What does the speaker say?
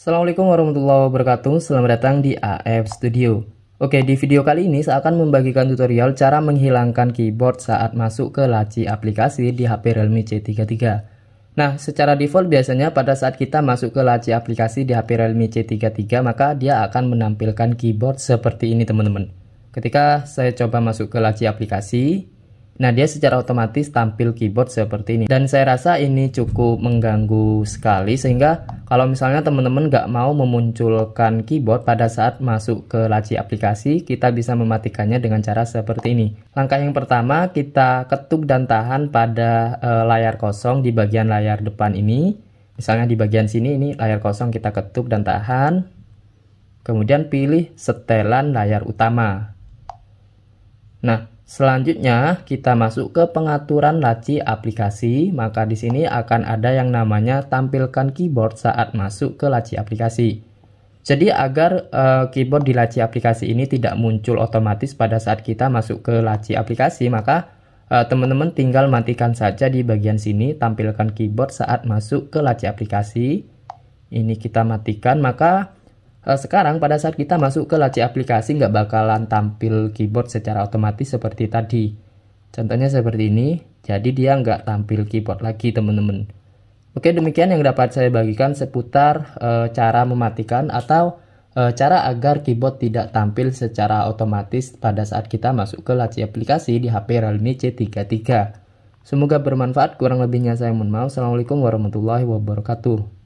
Assalamualaikum warahmatullahi wabarakatuh, selamat datang di AF Studio. Oke, di video kali ini saya akan membagikan tutorial cara menghilangkan keyboard saat masuk ke laci aplikasi di HP Realme C33. Nah, secara default biasanya pada saat kita masuk ke laci aplikasi di HP Realme C33 maka dia akan menampilkan keyboard seperti ini teman-teman. Ketika saya coba masuk ke laci aplikasi, Nah, dia secara otomatis tampil keyboard seperti ini. Dan saya rasa ini cukup mengganggu sekali sehingga kalau misalnya teman-teman nggak mau memunculkan keyboard pada saat masuk ke laci aplikasi, kita bisa mematikannya dengan cara seperti ini. Langkah yang pertama, kita ketuk dan tahan pada e, layar kosong di bagian layar depan ini. Misalnya di bagian sini, ini layar kosong kita ketuk dan tahan. Kemudian pilih setelan layar utama. Nah, Selanjutnya, kita masuk ke pengaturan laci aplikasi. Maka di sini akan ada yang namanya tampilkan keyboard saat masuk ke laci aplikasi. Jadi agar uh, keyboard di laci aplikasi ini tidak muncul otomatis pada saat kita masuk ke laci aplikasi, maka eh, teman-teman uh, tinggal matikan saja di bagian sini tampilkan keyboard saat masuk ke laci aplikasi. Ini kita matikan, maka Eh, sekarang pada saat kita masuk ke laci aplikasi nggak bakalan tampil keyboard secara otomatis seperti tadi. Contohnya seperti ini, jadi dia nggak tampil keyboard lagi teman-teman. Oke demikian yang dapat saya bagikan seputar e, cara mematikan atau e, cara agar keyboard tidak tampil secara otomatis pada saat kita masuk ke laci aplikasi di HP Realme C33. Semoga bermanfaat, kurang lebihnya saya mohon maaf. Assalamualaikum warahmatullahi wabarakatuh.